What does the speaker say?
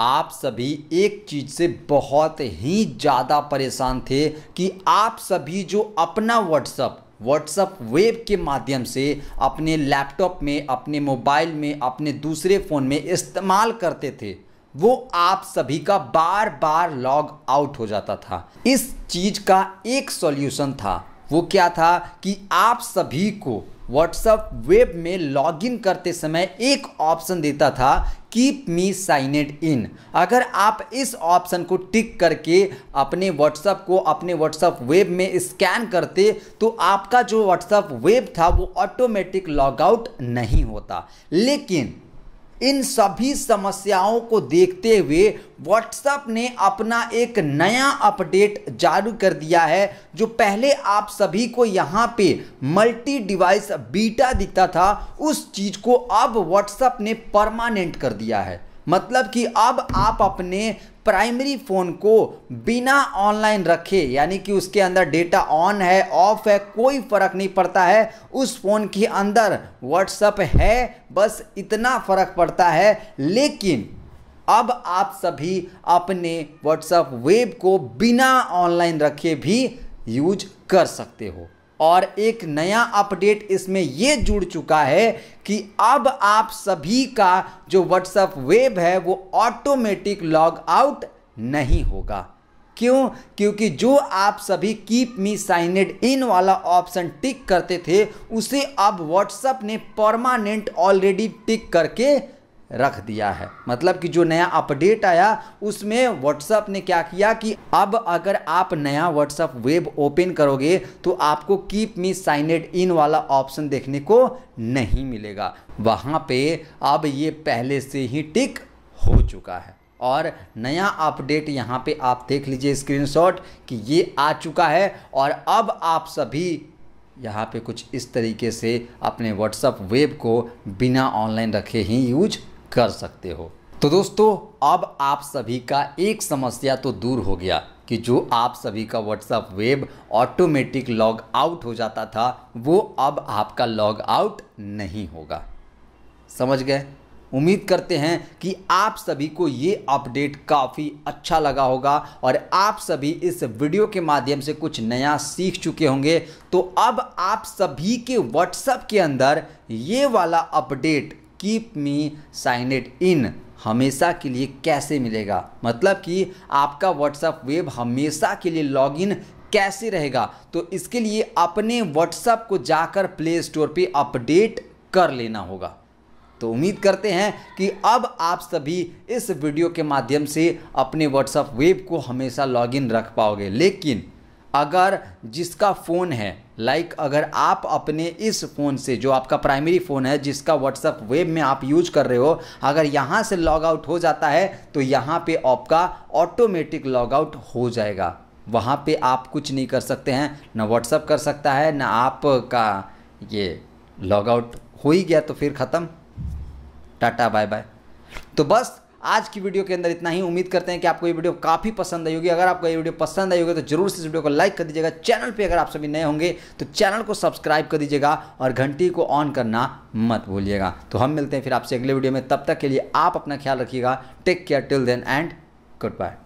आप सभी एक चीज़ से बहुत ही ज़्यादा परेशान थे कि आप सभी जो अपना व्हाट्सअप व्हाट्सअप वेब के माध्यम से अपने लैपटॉप में अपने मोबाइल में अपने दूसरे फ़ोन में इस्तेमाल करते थे वो आप सभी का बार बार लॉग आउट हो जाता था इस चीज़ का एक सॉल्यूशन था वो क्या था कि आप सभी को व्हाट्सअप वेब में लॉगिन करते समय एक ऑप्शन देता था कीप मी साइनेड इन अगर आप इस ऑप्शन को टिक करके अपने व्हाट्सअप को अपने व्हाट्सअप वेब में स्कैन करते तो आपका जो व्हाट्सअप वेब था वो ऑटोमेटिक लॉगआउट नहीं होता लेकिन इन सभी समस्याओं को देखते हुए व्हाट्सएप ने अपना एक नया अपडेट जारी कर दिया है जो पहले आप सभी को यहाँ पे मल्टी डिवाइस बीटा दिखता था उस चीज़ को अब व्हाट्सएप ने परमानेंट कर दिया है मतलब कि अब आप अपने प्राइमरी फ़ोन को बिना ऑनलाइन रखे यानी कि उसके अंदर डेटा ऑन है ऑफ है कोई फ़र्क नहीं पड़ता है उस फ़ोन के अंदर व्हाट्सअप है बस इतना फ़र्क पड़ता है लेकिन अब आप सभी अपने व्हाट्सअप वेब को बिना ऑनलाइन रखे भी यूज कर सकते हो और एक नया अपडेट इसमें ये जुड़ चुका है कि अब आप सभी का जो व्हाट्सएप वेब है वो ऑटोमेटिक लॉग आउट नहीं होगा क्यों क्योंकि जो आप सभी कीप मी साइनेड इन वाला ऑप्शन टिक करते थे उसे अब व्हाट्सएप ने परमानेंट ऑलरेडी टिक करके रख दिया है मतलब कि जो नया अपडेट आया उसमें व्हाट्सअप ने क्या किया कि अब अगर आप नया व्हाट्सअप वेब ओपन करोगे तो आपको कीप मी साइनेड इन वाला ऑप्शन देखने को नहीं मिलेगा वहाँ पे अब ये पहले से ही टिक हो चुका है और नया अपडेट यहाँ पे आप देख लीजिए स्क्रीनशॉट कि ये आ चुका है और अब आप सभी यहाँ पे कुछ इस तरीके से अपने व्हाट्सअप वेब को बिना ऑनलाइन रखे ही यूज कर सकते हो तो दोस्तों अब आप सभी का एक समस्या तो दूर हो गया कि जो आप सभी का WhatsApp web automatic log out हो जाता था वो अब आपका लॉग आउट नहीं होगा समझ गए उम्मीद करते हैं कि आप सभी को ये अपडेट काफ़ी अच्छा लगा होगा और आप सभी इस वीडियो के माध्यम से कुछ नया सीख चुके होंगे तो अब आप सभी के व्हाट्सएप के अंदर ये वाला update keep me signed in हमेशा के लिए कैसे मिलेगा मतलब कि आपका व्हाट्सअप वेब हमेशा के लिए लॉगिन कैसे रहेगा तो इसके लिए अपने व्हाट्सअप को जाकर प्ले स्टोर पर अपडेट कर लेना होगा तो उम्मीद करते हैं कि अब आप सभी इस वीडियो के माध्यम से अपने व्हाट्सअप वेब को हमेशा लॉगिन रख पाओगे लेकिन अगर जिसका फ़ोन है लाइक like अगर आप अपने इस फ़ोन से जो आपका प्राइमरी फ़ोन है जिसका व्हाट्सअप वेब में आप यूज कर रहे हो अगर यहाँ से लॉग आउट हो जाता है तो यहाँ पे आपका ऑटोमेटिक लॉग आउट हो जाएगा वहाँ पे आप कुछ नहीं कर सकते हैं ना व्हाट्सअप कर सकता है ना आपका ये लॉग आउट हो ही गया तो फिर ख़त्म टाटा बाय बाय तो बस आज की वीडियो के अंदर इतना ही उम्मीद करते हैं कि आपको ये वीडियो काफ़ी पसंद आई होगी अगर आपको ये वीडियो पसंद आई होगी तो जरूर से इस वीडियो को लाइक कर दीजिएगा चैनल पर अगर आप सभी नए होंगे तो चैनल को सब्सक्राइब कर दीजिएगा और घंटी को ऑन करना मत भूलिएगा तो हम मिलते हैं फिर आपसे अगले वीडियो में तब तक के लिए आप अपना ख्याल रखिएगा take care till then and good bye